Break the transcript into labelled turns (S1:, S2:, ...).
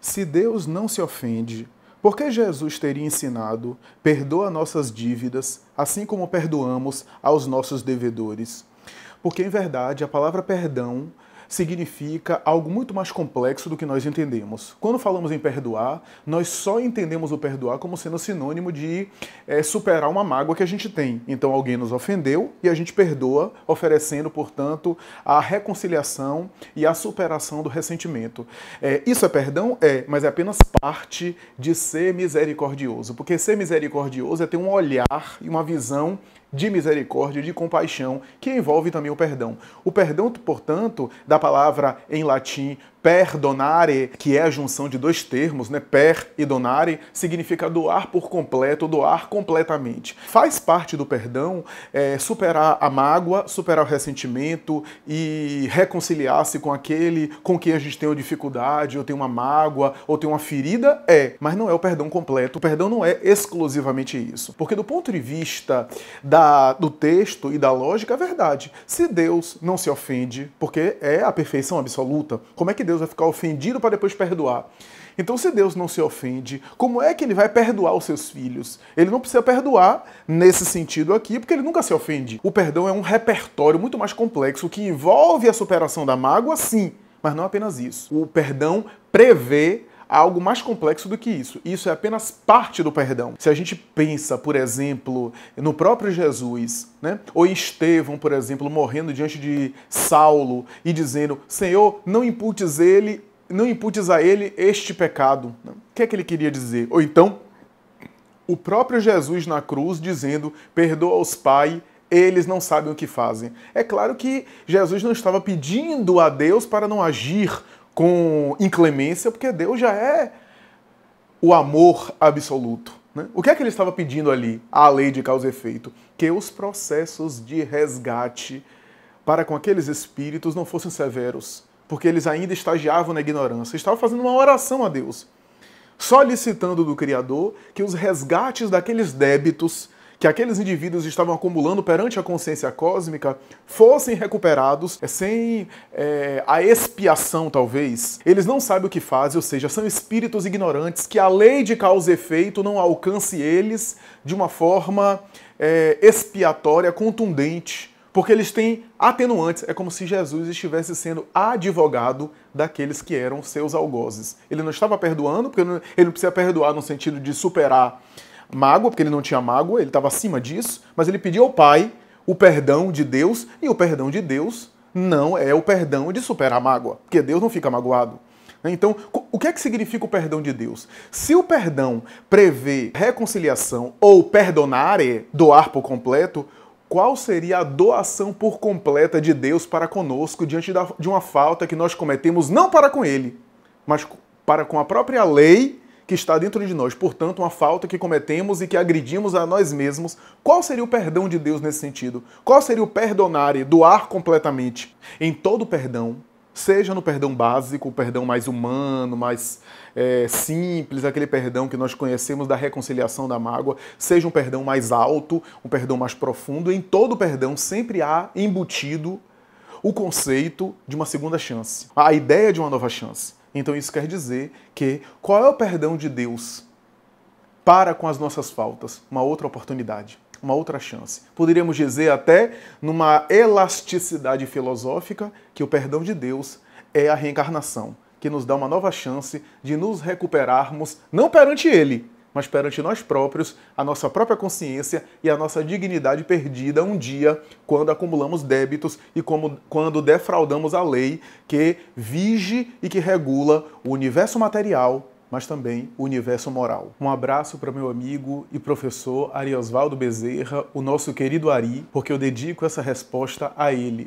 S1: Se Deus não se ofende, por que Jesus teria ensinado: perdoa nossas dívidas, assim como perdoamos aos nossos devedores? Porque, em verdade, a palavra perdão significa algo muito mais complexo do que nós entendemos. Quando falamos em perdoar, nós só entendemos o perdoar como sendo sinônimo de é, superar uma mágoa que a gente tem. Então alguém nos ofendeu e a gente perdoa, oferecendo, portanto, a reconciliação e a superação do ressentimento. É, isso é perdão? É, mas é apenas parte de ser misericordioso, porque ser misericordioso é ter um olhar e uma visão de misericórdia, de compaixão, que envolve também o perdão. O perdão, portanto, da palavra em latim perdonare, que é a junção de dois termos, né? Per e donare, significa doar por completo, doar completamente. Faz parte do perdão é, superar a mágoa, superar o ressentimento e reconciliar-se com aquele com quem a gente tem uma dificuldade, ou tem uma mágoa, ou tem uma ferida? É, mas não é o perdão completo. O perdão não é exclusivamente isso. Porque do ponto de vista da do texto e da lógica é verdade. Se Deus não se ofende, porque é a perfeição absoluta, como é que Deus vai ficar ofendido para depois perdoar? Então, se Deus não se ofende, como é que ele vai perdoar os seus filhos? Ele não precisa perdoar nesse sentido aqui, porque ele nunca se ofende. O perdão é um repertório muito mais complexo que envolve a superação da mágoa, sim, mas não apenas isso. O perdão prevê há algo mais complexo do que isso. Isso é apenas parte do perdão. Se a gente pensa, por exemplo, no próprio Jesus, né? ou Estevão, por exemplo, morrendo diante de Saulo e dizendo: Senhor, não imputes ele, não imputes a ele este pecado. O que é que ele queria dizer? Ou então, o próprio Jesus na cruz dizendo: Perdoa aos Pai, eles não sabem o que fazem. É claro que Jesus não estava pedindo a Deus para não agir com inclemência, porque Deus já é o amor absoluto. Né? O que é que ele estava pedindo ali, à lei de causa e efeito? Que os processos de resgate para com aqueles espíritos não fossem severos, porque eles ainda estagiavam na ignorância. Estava fazendo uma oração a Deus, solicitando do Criador que os resgates daqueles débitos que aqueles indivíduos estavam acumulando perante a consciência cósmica fossem recuperados é, sem é, a expiação, talvez. Eles não sabem o que fazem, ou seja, são espíritos ignorantes que a lei de causa e efeito não alcance eles de uma forma é, expiatória, contundente porque eles têm atenuantes. É como se Jesus estivesse sendo advogado daqueles que eram seus algozes. Ele não estava perdoando, porque ele não precisa perdoar no sentido de superar mágoa, porque ele não tinha mágoa, ele estava acima disso, mas ele pediu ao Pai o perdão de Deus, e o perdão de Deus não é o perdão de superar a mágoa, porque Deus não fica magoado. Né? Então, o que é que significa o perdão de Deus? Se o perdão prevê reconciliação ou perdonare, é doar por completo, qual seria a doação por completa de Deus para conosco diante de uma falta que nós cometemos não para com Ele, mas para com a própria lei que está dentro de nós, portanto, uma falta que cometemos e que agredimos a nós mesmos. Qual seria o perdão de Deus nesse sentido? Qual seria o perdonare, doar completamente? Em todo perdão, seja no perdão básico, o perdão mais humano, mais é, simples, aquele perdão que nós conhecemos da reconciliação da mágoa, seja um perdão mais alto, um perdão mais profundo. Em todo perdão sempre há embutido o conceito de uma segunda chance, a ideia de uma nova chance. Então isso quer dizer que qual é o perdão de Deus para com as nossas faltas? Uma outra oportunidade, uma outra chance. Poderíamos dizer até numa elasticidade filosófica que o perdão de Deus é a reencarnação, que nos dá uma nova chance de nos recuperarmos não perante ele, mas perante nós próprios, a nossa própria consciência e a nossa dignidade perdida um dia quando acumulamos débitos e como, quando defraudamos a lei que vige e que regula o universo material mas também o universo moral. Um abraço para meu amigo e professor Ariosvaldo Bezerra, o nosso querido Ari, porque eu dedico essa resposta a ele.